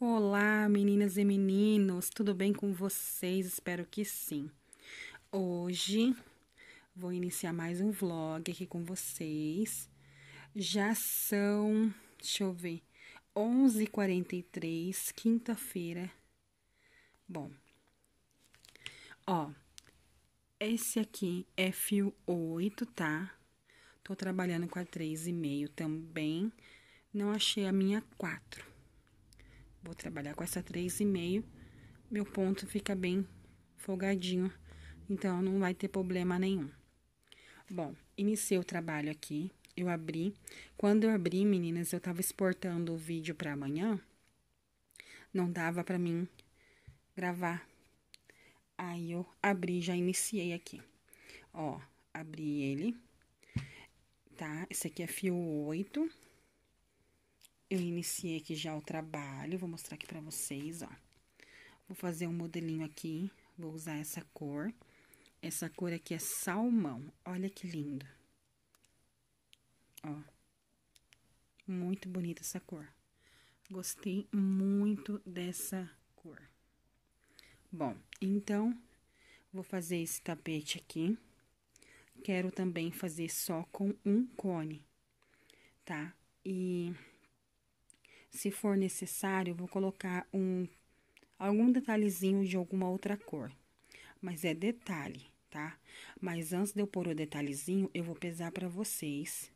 Olá, meninas e meninos, tudo bem com vocês? Espero que sim. Hoje vou iniciar mais um vlog aqui com vocês. Já são, deixa eu ver, 11h43, quinta-feira. Bom, ó, esse aqui é fio 8, tá? Tô trabalhando com a 3,5 também. Não achei a minha 4 Vou trabalhar com essa 3,5. Meu ponto fica bem folgadinho, então não vai ter problema nenhum. Bom, iniciei o trabalho aqui, eu abri. Quando eu abri, meninas, eu tava exportando o vídeo para amanhã. Não dava para mim gravar. Aí eu abri, já iniciei aqui. Ó, abri ele. Tá? Esse aqui é fio 8, eu iniciei aqui já o trabalho, vou mostrar aqui pra vocês, ó. Vou fazer um modelinho aqui, vou usar essa cor. Essa cor aqui é salmão, olha que lindo. Ó, muito bonita essa cor. Gostei muito dessa cor. Bom, então, vou fazer esse tapete aqui. Quero também fazer só com um cone, tá? E se for necessário, vou colocar um algum detalhezinho de alguma outra cor. Mas é detalhe, tá? Mas antes de eu pôr o detalhezinho, eu vou pesar para vocês,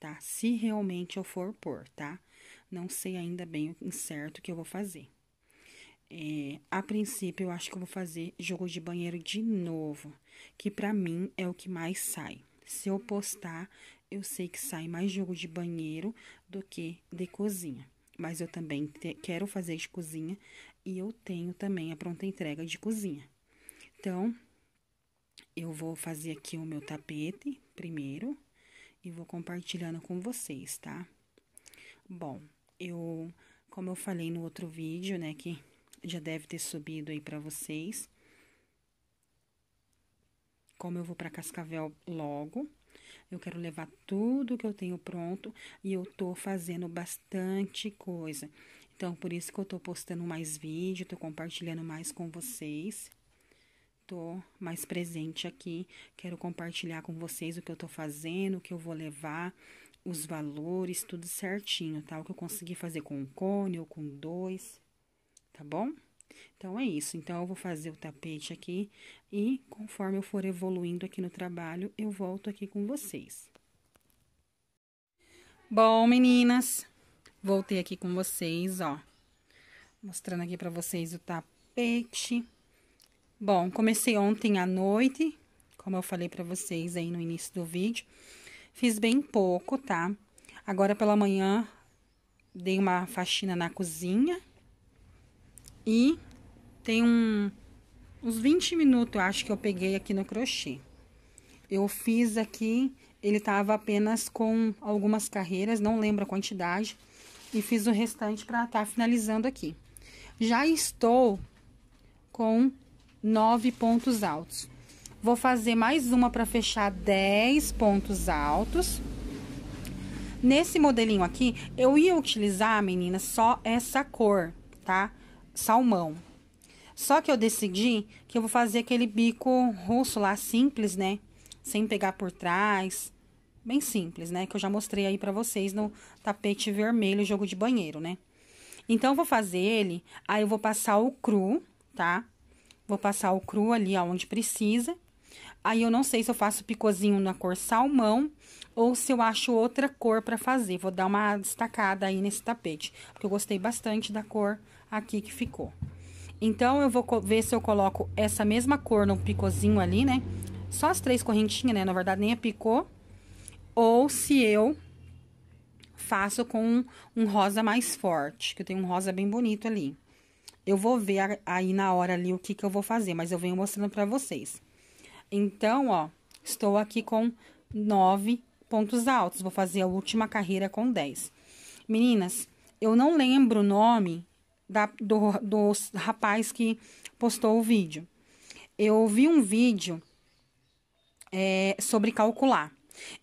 tá? Se realmente eu for pôr, tá? Não sei ainda bem o certo que eu vou fazer. É, a princípio, eu acho que eu vou fazer jogo de banheiro de novo, que para mim é o que mais sai. Se eu postar, eu sei que sai mais jogo de banheiro do que de cozinha mas eu também te, quero fazer de cozinha e eu tenho também a pronta entrega de cozinha. Então, eu vou fazer aqui o meu tapete primeiro e vou compartilhando com vocês, tá? Bom, eu, como eu falei no outro vídeo, né, que já deve ter subido aí para vocês, como eu vou para Cascavel logo, eu quero levar tudo que eu tenho pronto e eu tô fazendo bastante coisa. Então, por isso que eu tô postando mais vídeo, tô compartilhando mais com vocês. Tô mais presente aqui. Quero compartilhar com vocês o que eu tô fazendo, o que eu vou levar, os valores, tudo certinho, tá? O que eu consegui fazer com um cone ou com dois, tá bom? Então, é isso. Então, eu vou fazer o tapete aqui e conforme eu for evoluindo aqui no trabalho, eu volto aqui com vocês. Bom, meninas, voltei aqui com vocês, ó. Mostrando aqui pra vocês o tapete. Bom, comecei ontem à noite, como eu falei pra vocês aí no início do vídeo. Fiz bem pouco, tá? Agora pela manhã, dei uma faxina na cozinha, e tem um, uns 20 minutos, eu acho que eu peguei aqui no crochê. Eu fiz aqui, ele tava apenas com algumas carreiras, não lembro a quantidade. E fiz o restante para estar tá finalizando aqui. Já estou com nove pontos altos. Vou fazer mais uma para fechar 10 pontos altos. Nesse modelinho aqui, eu ia utilizar, menina, só essa cor, tá? salmão. Só que eu decidi que eu vou fazer aquele bico russo lá, simples, né? Sem pegar por trás. Bem simples, né? Que eu já mostrei aí pra vocês no tapete vermelho, jogo de banheiro, né? Então, eu vou fazer ele, aí eu vou passar o cru, tá? Vou passar o cru ali aonde precisa. Aí, eu não sei se eu faço picozinho na cor salmão ou se eu acho outra cor para fazer. Vou dar uma destacada aí nesse tapete, porque eu gostei bastante da cor aqui que ficou. Então, eu vou ver se eu coloco essa mesma cor no picozinho ali, né? Só as três correntinhas, né? Na verdade, nem é picô. Ou se eu faço com um, um rosa mais forte, que eu tenho um rosa bem bonito ali. Eu vou ver aí na hora ali o que, que eu vou fazer, mas eu venho mostrando pra vocês. Então, ó, estou aqui com nove pontos altos. Vou fazer a última carreira com dez. Meninas, eu não lembro o nome da, do, do rapaz que postou o vídeo. Eu vi um vídeo é, sobre calcular.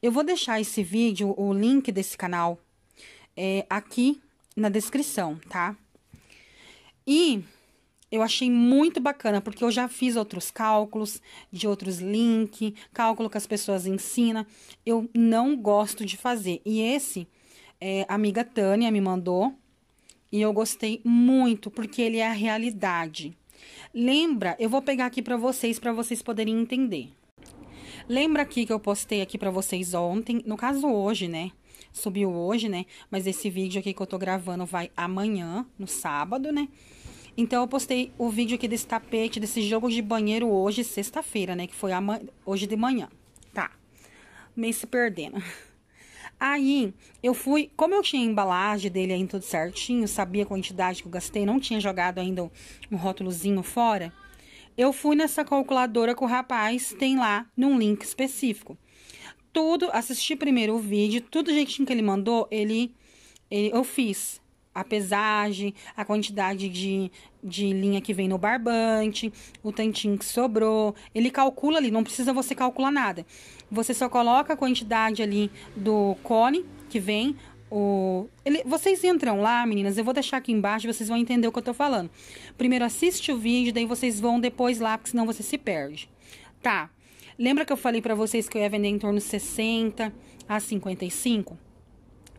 Eu vou deixar esse vídeo, o link desse canal, é, aqui na descrição, tá? E eu achei muito bacana, porque eu já fiz outros cálculos, de outros links, cálculo que as pessoas ensinam. Eu não gosto de fazer. E esse, é, a amiga Tânia me mandou e eu gostei muito porque ele é a realidade. Lembra, eu vou pegar aqui para vocês para vocês poderem entender. Lembra aqui que eu postei aqui para vocês ontem, no caso hoje, né? Subiu hoje, né? Mas esse vídeo aqui que eu tô gravando vai amanhã, no sábado, né? Então eu postei o vídeo aqui desse tapete, desse jogo de banheiro hoje, sexta-feira, né, que foi hoje de manhã. Tá. Meio se perdendo. Aí eu fui, como eu tinha a embalagem dele aí tudo certinho, sabia a quantidade que eu gastei, não tinha jogado ainda um rótulozinho fora. Eu fui nessa calculadora que o rapaz tem lá num link específico. Tudo, assisti primeiro o vídeo, tudo jeitinho que ele mandou, ele, ele eu fiz a pesagem, a quantidade de, de linha que vem no barbante, o tantinho que sobrou. Ele calcula ali, não precisa você calcular nada. Você só coloca a quantidade ali do cone que vem. O... Ele... Vocês entram lá, meninas, eu vou deixar aqui embaixo, vocês vão entender o que eu tô falando. Primeiro assiste o vídeo, daí vocês vão depois lá, porque senão você se perde. Tá. Lembra que eu falei para vocês que eu ia vender em torno de 60 a 55?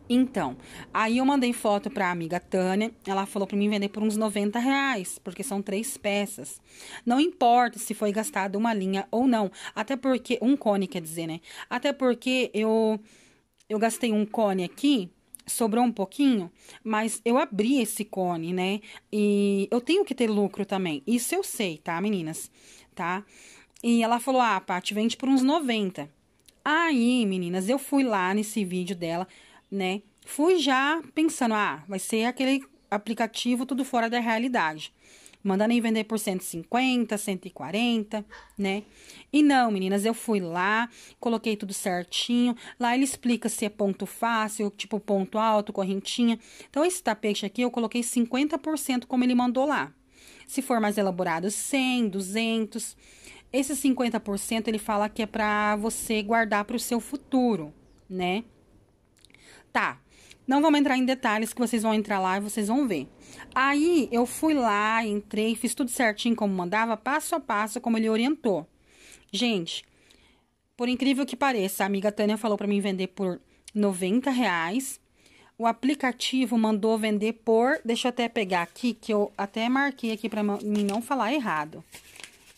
Então, aí eu mandei foto pra amiga Tânia, ela falou pra mim vender por uns 90 reais, porque são três peças. Não importa se foi gastada uma linha ou não, até porque, um cone quer dizer, né? Até porque eu, eu gastei um cone aqui, sobrou um pouquinho, mas eu abri esse cone, né? E eu tenho que ter lucro também, isso eu sei, tá, meninas? Tá? E ela falou, ah, Paty, vende por uns 90. Aí, meninas, eu fui lá nesse vídeo dela né? Fui já pensando, ah, vai ser aquele aplicativo tudo fora da realidade. Mandando em vender por 150, 140, né? E não, meninas, eu fui lá, coloquei tudo certinho. Lá ele explica se é ponto fácil, tipo ponto alto, correntinha. Então, esse tapete aqui eu coloquei 50% como ele mandou lá. Se for mais elaborado, 100, 200. Esse 50% ele fala que é para você guardar para o seu futuro, né? Tá. Não vamos entrar em detalhes que vocês vão entrar lá e vocês vão ver. Aí eu fui lá, entrei, fiz tudo certinho como mandava, passo a passo como ele orientou. Gente, por incrível que pareça, a amiga Tânia falou para mim vender por 90 reais. O aplicativo mandou vender por, deixa eu até pegar aqui que eu até marquei aqui para mim não falar errado.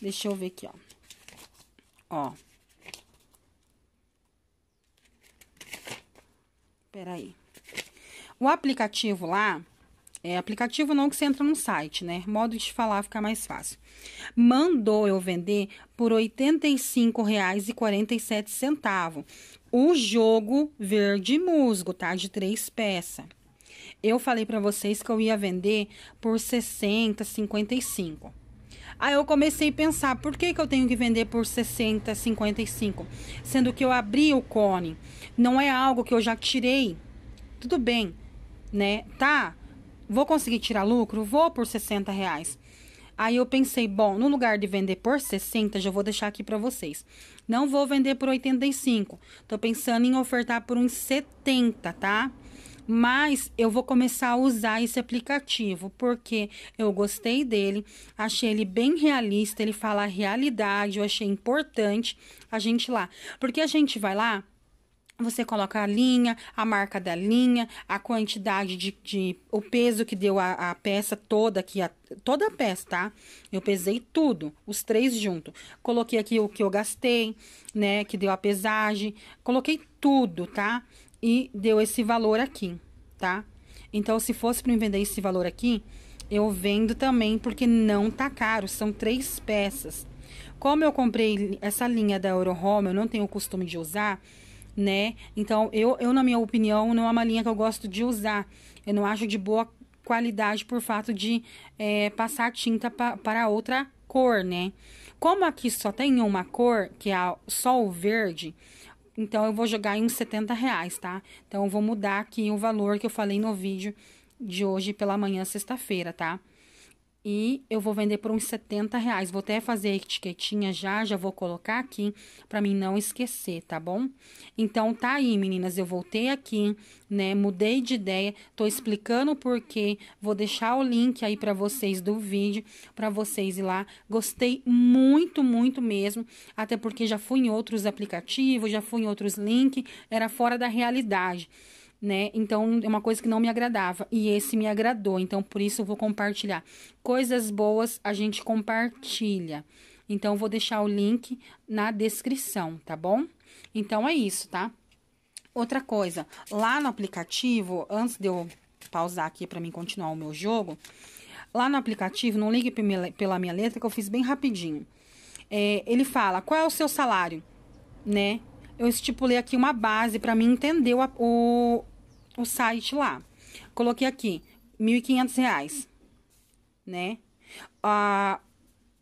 Deixa eu ver aqui, ó. Ó. Peraí. O aplicativo lá, é aplicativo não que você entra no site, né? Modo de falar fica mais fácil. Mandou eu vender por R$ 85,47 o jogo verde musgo, tá? De três peças. Eu falei para vocês que eu ia vender por 60, 55. Aí eu comecei a pensar, por que, que eu tenho que vender por 60, 55? Sendo que eu abri o cone. Não é algo que eu já tirei. Tudo bem, né? Tá, vou conseguir tirar lucro? Vou por 60 reais. Aí eu pensei, bom, no lugar de vender por 60, já vou deixar aqui para vocês. Não vou vender por 85. Tô pensando em ofertar por uns 70, tá? mas eu vou começar a usar esse aplicativo porque eu gostei dele, achei ele bem realista, ele fala a realidade, eu achei importante a gente lá, porque a gente vai lá você coloca a linha, a marca da linha, a quantidade de, de o peso que deu a, a peça toda aqui, a, toda a peça, tá? Eu pesei tudo, os três junto. Coloquei aqui o que eu gastei, né? Que deu a pesagem, coloquei tudo, tá? e deu esse valor aqui, tá? Então, se fosse para vender esse valor aqui, eu vendo também porque não tá caro, são três peças. Como eu comprei essa linha da Eurohome, eu não tenho o costume de usar, né? Então, eu, eu, na minha opinião, não é uma linha que eu gosto de usar. Eu não acho de boa qualidade por fato de é, passar tinta pa, para outra cor, né? Como aqui só tem uma cor, que é só o verde, então, eu vou jogar em uns 70 reais, tá? Então, eu vou mudar aqui o valor que eu falei no vídeo de hoje pela manhã, sexta-feira, tá? e eu vou vender por uns 70 reais. Vou até fazer a etiquetinha já, já vou colocar aqui para mim não esquecer, tá bom? Então tá aí, meninas, eu voltei aqui, né? Mudei de ideia, tô explicando o porquê. Vou deixar o link aí para vocês do vídeo, para vocês ir lá. Gostei muito, muito mesmo, até porque já fui em outros aplicativos, já fui em outros links, era fora da realidade né? Então é uma coisa que não me agradava e esse me agradou, então por isso eu vou compartilhar. Coisas boas a gente compartilha. Então eu vou deixar o link na descrição, tá bom? Então é isso, tá? Outra coisa, lá no aplicativo, antes de eu pausar aqui para mim continuar o meu jogo, lá no aplicativo, não ligue pela minha letra que eu fiz bem rapidinho. É, ele fala qual é o seu salário, né? eu estipulei aqui uma base para mim entender o, o, o, site lá. Coloquei aqui R$ 1.500, né? Ah,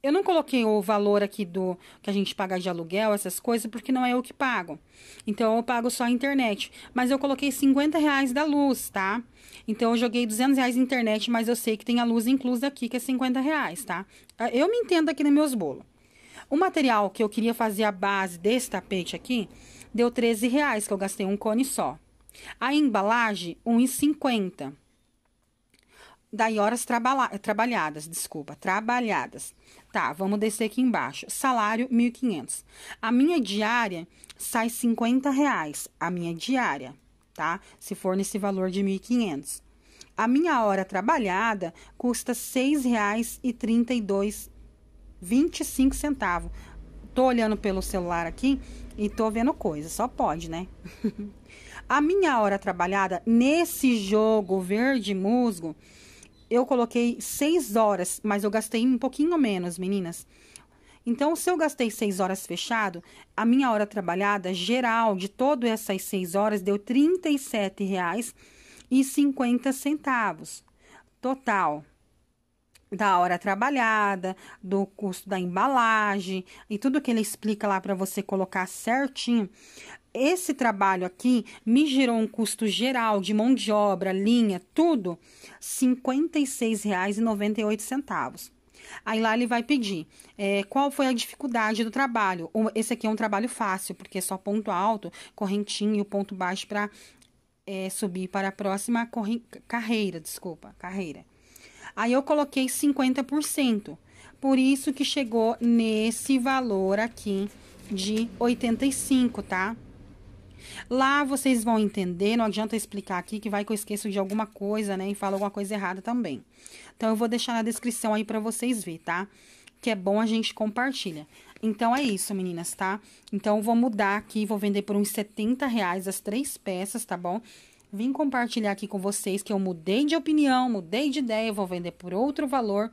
eu não coloquei o valor aqui do que a gente paga de aluguel, essas coisas, porque não é eu que pago. Então eu pago só a internet. Mas eu coloquei 50 reais da luz, tá? Então eu joguei 200 reais na internet, mas eu sei que tem a luz inclusa aqui, que é 50 reais, tá? Ah, eu me entendo aqui nos meus bolos. O material que eu queria fazer a base desse tapete aqui deu 13 reais, que eu gastei um cone só. A embalagem, 1,50. Daí horas traba trabalhadas, desculpa, trabalhadas. Tá, vamos descer aqui embaixo. Salário, 1.500. A minha diária sai 50 reais, a minha diária, tá? Se for nesse valor de 1.500. A minha hora trabalhada custa R$ 6,32 25 centavos. Tô olhando pelo celular aqui e tô vendo coisa, só pode, né? a minha hora trabalhada nesse jogo verde musgo, eu coloquei 6 horas, mas eu gastei um pouquinho menos, meninas. Então, se eu gastei 6 horas fechado, a minha hora trabalhada geral de todas essas 6 horas deu R$ 37,50 total da hora trabalhada, do custo da embalagem e tudo que ele explica lá para você colocar certinho. Esse trabalho aqui me gerou um custo geral de mão de obra, linha, tudo, R$ 56,98. Aí lá ele vai pedir é, qual foi a dificuldade do trabalho. Esse aqui é um trabalho fácil, porque é só ponto alto, correntinho e o ponto baixo para é, subir para a próxima carreira, desculpa, carreira. Aí eu coloquei 50%. Por isso que chegou nesse valor aqui de 85, tá? Lá vocês vão entender, não adianta explicar aqui que vai que eu esqueço de alguma coisa, né, e falo alguma coisa errada também. Então eu vou deixar na descrição aí para vocês ver, tá? Que é bom a gente compartilha. Então é isso, meninas, tá? Então vou mudar aqui, vou vender por uns 70 reais as três peças, tá bom? vim compartilhar aqui com vocês que eu mudei de opinião, mudei de ideia, vou vender por outro valor,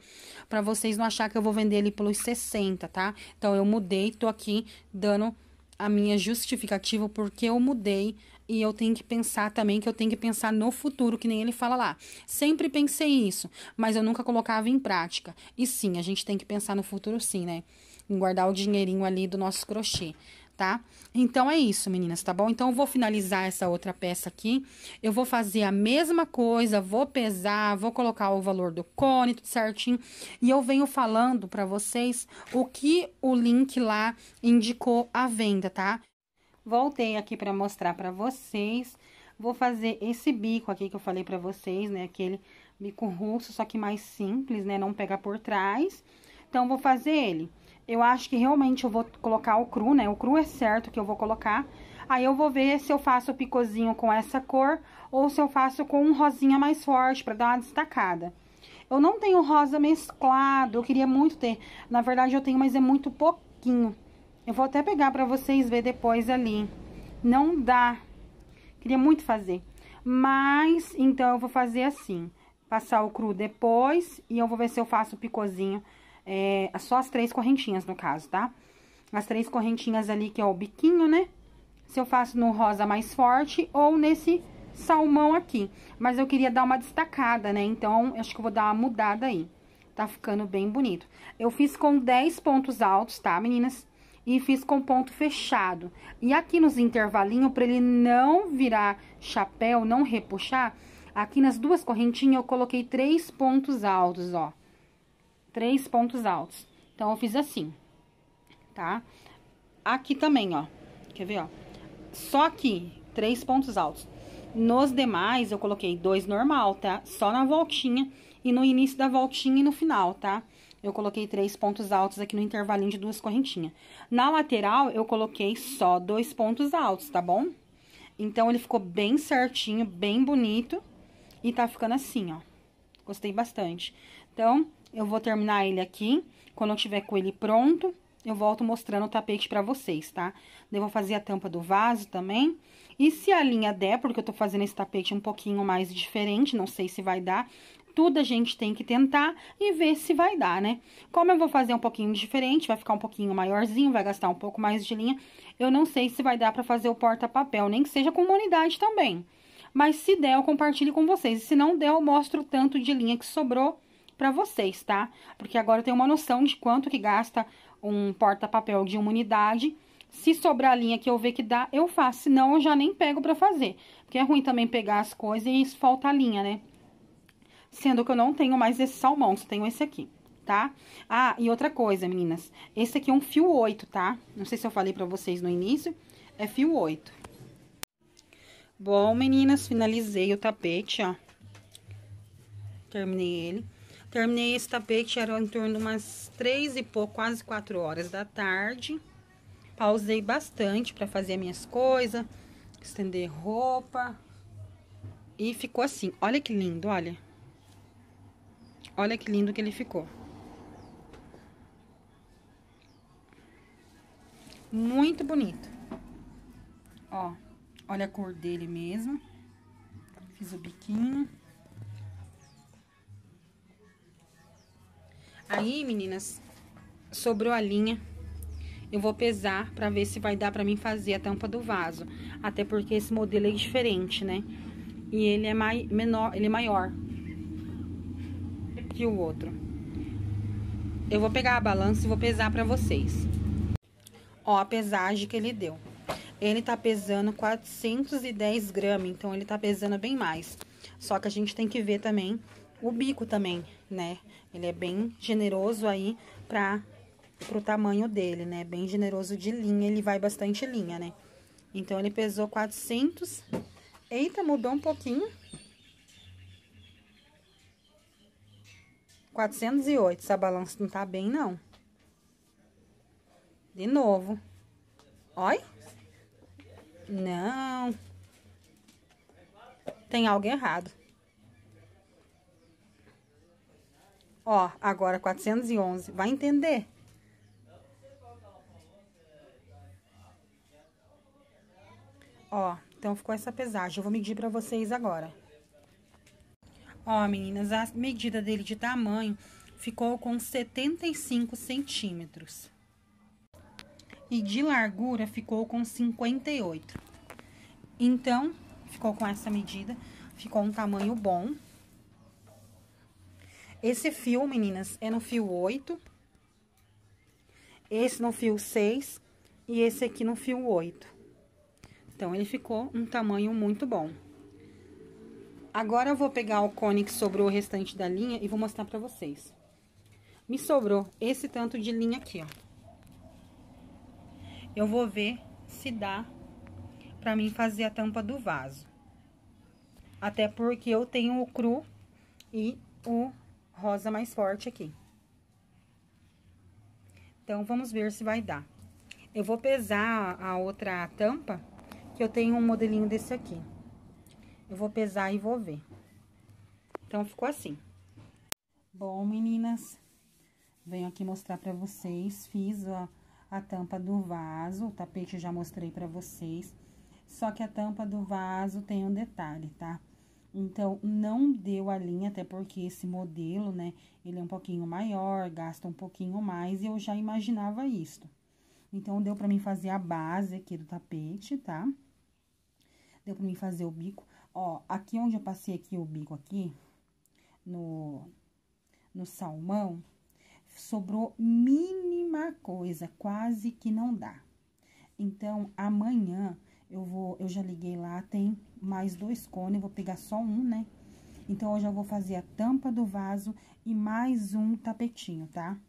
para vocês não achar que eu vou vender ele pelos 60, tá? Então eu mudei, tô aqui dando a minha justificativa porque eu mudei e eu tenho que pensar também que eu tenho que pensar no futuro, que nem ele fala lá. Sempre pensei isso, mas eu nunca colocava em prática. E sim, a gente tem que pensar no futuro sim, né? Em guardar o dinheirinho ali do nosso crochê tá? Então é isso, meninas, tá bom? Então eu vou finalizar essa outra peça aqui. Eu vou fazer a mesma coisa, vou pesar, vou colocar o valor do cone, tudo certinho. E eu venho falando para vocês o que o link lá indicou a venda, tá? Voltei aqui para mostrar para vocês. Vou fazer esse bico aqui que eu falei para vocês, né? Aquele bico russo, só que mais simples, né? Não pega por trás. Então, vou fazer ele eu acho que realmente eu vou colocar o cru, né? O cru é certo que eu vou colocar. Aí eu vou ver se eu faço o picozinho com essa cor ou se eu faço com um rosinha mais forte pra dar uma destacada. Eu não tenho rosa mesclado, eu queria muito ter. Na verdade eu tenho, mas é muito pouquinho. Eu vou até pegar pra vocês ver depois ali. Não dá. Queria muito fazer. Mas, então eu vou fazer assim. Passar o cru depois e eu vou ver se eu faço o picozinho é, só as três correntinhas, no caso, tá? As três correntinhas ali, que é o biquinho, né? Se eu faço no rosa mais forte ou nesse salmão aqui. Mas eu queria dar uma destacada, né? Então, acho que eu vou dar uma mudada aí. Tá ficando bem bonito. Eu fiz com 10 pontos altos, tá, meninas? E fiz com ponto fechado. E aqui nos intervalinhos, pra ele não virar chapéu, não repuxar, aqui nas duas correntinhas eu coloquei três pontos altos, ó três pontos altos. Então, eu fiz assim, tá? Aqui também, ó. Quer ver, ó? Só aqui, três pontos altos. Nos demais, eu coloquei dois normal, tá? Só na voltinha e no início da voltinha e no final, tá? Eu coloquei três pontos altos aqui no intervalinho de duas correntinhas. Na lateral, eu coloquei só dois pontos altos, tá bom? Então, ele ficou bem certinho, bem bonito. E tá ficando assim, ó. Gostei bastante. Então, eu vou terminar ele aqui. Quando eu tiver com ele pronto, eu volto mostrando o tapete pra vocês, tá? Eu vou fazer a tampa do vaso também. E se a linha der, porque eu tô fazendo esse tapete um pouquinho mais diferente, não sei se vai dar, tudo a gente tem que tentar e ver se vai dar, né? Como eu vou fazer um pouquinho diferente, vai ficar um pouquinho maiorzinho, vai gastar um pouco mais de linha, eu não sei se vai dar pra fazer o porta-papel, nem que seja com uma unidade também. Mas se der, eu compartilho com vocês, e se não der, eu mostro o tanto de linha que sobrou para vocês, tá? Porque agora eu tenho uma noção de quanto que gasta um porta-papel de uma unidade. Se sobrar a linha que eu ver que dá, eu faço, senão eu já nem pego para fazer. Porque é ruim também pegar as coisas e isso falta a linha, né? Sendo que eu não tenho mais esse salmão, só tenho esse aqui tá? Ah, e outra coisa, meninas, esse aqui é um fio 8, tá? Não sei se eu falei pra vocês no início, é fio 8. Bom, meninas, finalizei o tapete, ó. Terminei ele. Terminei esse tapete, era em torno de umas três e pouco, quase quatro horas da tarde. Pausei bastante para fazer minhas coisas, estender roupa. E ficou assim, olha que lindo, olha. Olha que lindo que ele ficou. Muito bonito. Ó, olha a cor dele mesmo. Fiz o biquinho. Aí, meninas, sobrou a linha. Eu vou pesar pra ver se vai dar pra mim fazer a tampa do vaso. Até porque esse modelo é diferente, né? E ele é mai, menor, ele é maior que o outro. Eu vou pegar a balança e vou pesar pra vocês. Ó, a pesagem que ele deu. Ele tá pesando 410 gramas, então ele tá pesando bem mais. Só que a gente tem que ver também o bico também, né? Ele é bem generoso aí para pro tamanho dele, né? Bem generoso de linha, ele vai bastante linha, né? Então, ele pesou 400. Eita, mudou um pouquinho. 408, essa balança não tá bem, não. De novo. Olha. Não. Tem algo errado. Ó, agora 411. Vai entender? Ó, então ficou essa pesagem. Eu vou medir pra vocês agora. Ó, meninas, a medida dele de tamanho ficou com 75 centímetros. E de largura ficou com 58. Então, ficou com essa medida. Ficou um tamanho bom. Esse fio, meninas, é no fio 8. Esse no fio 6 e esse aqui no fio 8. Então, ele ficou um tamanho muito bom. Agora, eu vou pegar o cone que sobrou o restante da linha e vou mostrar pra vocês. Me sobrou esse tanto de linha aqui, ó. Eu vou ver se dá pra mim fazer a tampa do vaso. Até porque eu tenho o cru e o rosa mais forte aqui. Então, vamos ver se vai dar. Eu vou pesar a outra tampa, que eu tenho um modelinho desse aqui. Eu vou pesar e vou ver. Então, ficou assim. Bom, meninas, venho aqui mostrar pra vocês. Fiz a, a tampa do vaso, o tapete já mostrei pra vocês. Só que a tampa do vaso tem um detalhe, tá? Então, não deu a linha, até porque esse modelo, né, ele é um pouquinho maior, gasta um pouquinho mais, e eu já imaginava isso. Então, deu pra mim fazer a base aqui do tapete, tá? Deu pra mim fazer o bico. Ó, aqui onde eu passei aqui o bico aqui, no, no salmão, sobrou mínima coisa, quase que não dá. Então, amanhã eu vou, eu já liguei lá, tem mais dois cones, eu vou pegar só um, né? Então, hoje eu vou fazer a tampa do vaso e mais um tapetinho, tá?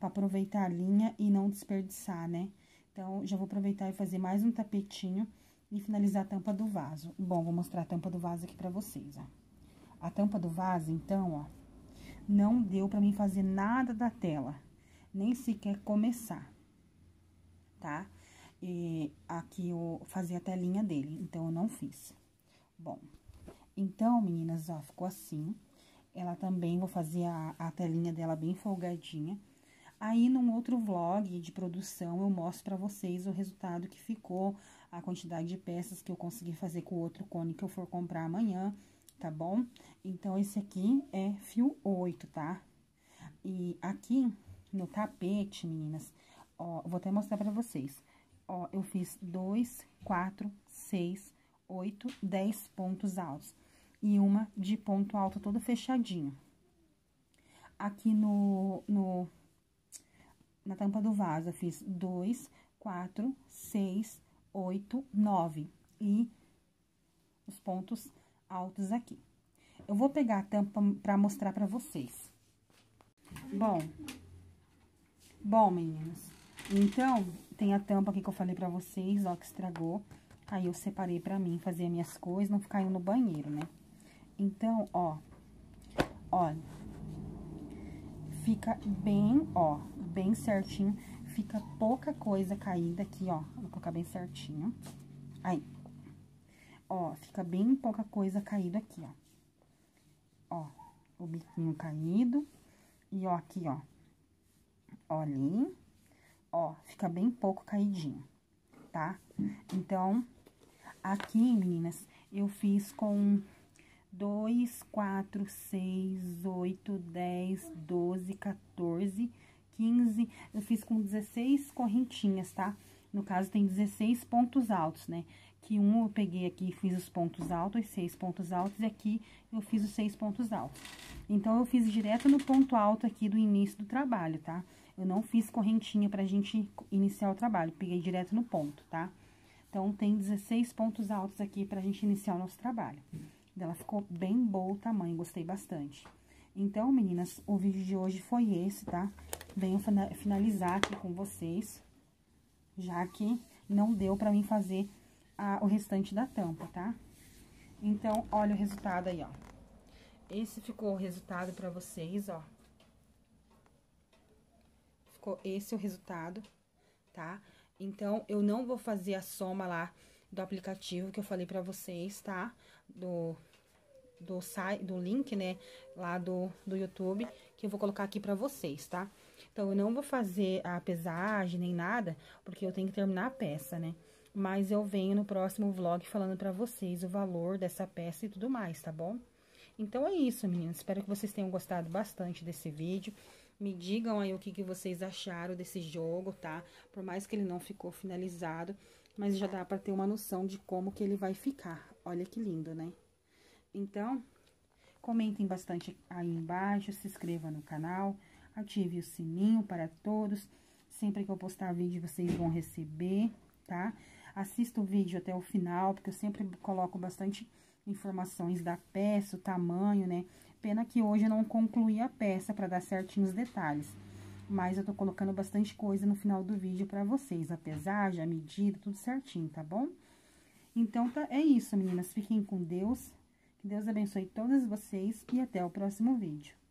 Pra aproveitar a linha e não desperdiçar, né? Então, já vou aproveitar e fazer mais um tapetinho e finalizar a tampa do vaso. Bom, vou mostrar a tampa do vaso aqui pra vocês, ó. A tampa do vaso, então, ó, não deu pra mim fazer nada da tela, nem sequer começar, tá? aqui eu fazia a telinha dele, então eu não fiz. Bom, então, meninas, ó, ficou assim. Ela também, vou fazer a, a telinha dela bem folgadinha. Aí, num outro vlog de produção, eu mostro pra vocês o resultado que ficou, a quantidade de peças que eu consegui fazer com o outro cone que eu for comprar amanhã, tá bom? Então, esse aqui é fio 8, tá? E aqui, no tapete, meninas, ó, vou até mostrar pra vocês ó, eu fiz dois, quatro, seis, oito, dez pontos altos. E uma de ponto alto todo fechadinho. Aqui no, no, na tampa do vaso, eu fiz dois, quatro, seis, oito, nove. E os pontos altos aqui. Eu vou pegar a tampa para mostrar para vocês. Bom, bom, meninos, então, tem a tampa aqui que eu falei pra vocês, ó, que estragou. Aí, eu separei pra mim fazer as minhas coisas, não ficar indo no banheiro, né? Então, ó, olha, fica bem, ó, bem certinho. Fica pouca coisa caída aqui, ó. Vou colocar bem certinho. Aí. Ó, fica bem pouca coisa caída aqui, ó. Ó, o biquinho caído. E, ó, aqui, ó. Ó, Ó, fica bem pouco caidinho, tá? Então, aqui, meninas, eu fiz com 2, 4, 6, 8, 10, 12, 14, 15. Eu fiz com 16 correntinhas, tá? No caso, tem 16 pontos altos, né? Que um eu peguei aqui e fiz os pontos altos, os seis pontos altos, e aqui eu fiz os seis pontos altos. Então, eu fiz direto no ponto alto aqui do início do trabalho, tá? Tá? Eu não fiz correntinha pra gente iniciar o trabalho, peguei direto no ponto, tá? Então, tem 16 pontos altos aqui pra gente iniciar o nosso trabalho. Ela ficou bem boa o tamanho, gostei bastante. Então, meninas, o vídeo de hoje foi esse, tá? Venho finalizar aqui com vocês, já que não deu pra mim fazer a, o restante da tampa, tá? Então, olha o resultado aí, ó. Esse ficou o resultado pra vocês, ó ficou esse é o resultado, tá? Então, eu não vou fazer a soma lá do aplicativo que eu falei pra vocês, tá? Do, do, do link, né, lá do, do YouTube, que eu vou colocar aqui pra vocês, tá? Então, eu não vou fazer a pesagem nem nada, porque eu tenho que terminar a peça, né? Mas eu venho no próximo vlog falando pra vocês o valor dessa peça e tudo mais, tá bom? Então, é isso, meninas. Espero que vocês tenham gostado bastante desse vídeo. Me digam aí o que, que vocês acharam desse jogo, tá? Por mais que ele não ficou finalizado, mas já dá para ter uma noção de como que ele vai ficar. Olha que lindo, né? Então, comentem bastante aí embaixo, se inscreva no canal, ative o sininho para todos. Sempre que eu postar vídeo, vocês vão receber, tá? Assista o vídeo até o final, porque eu sempre coloco bastante informações da peça, o tamanho, né? Pena que hoje eu não concluí a peça para dar certinho os detalhes. Mas eu tô colocando bastante coisa no final do vídeo para vocês, a pesagem, a medida, tudo certinho, tá bom? Então, tá, é isso, meninas. Fiquem com Deus. Que Deus abençoe todas vocês e até o próximo vídeo.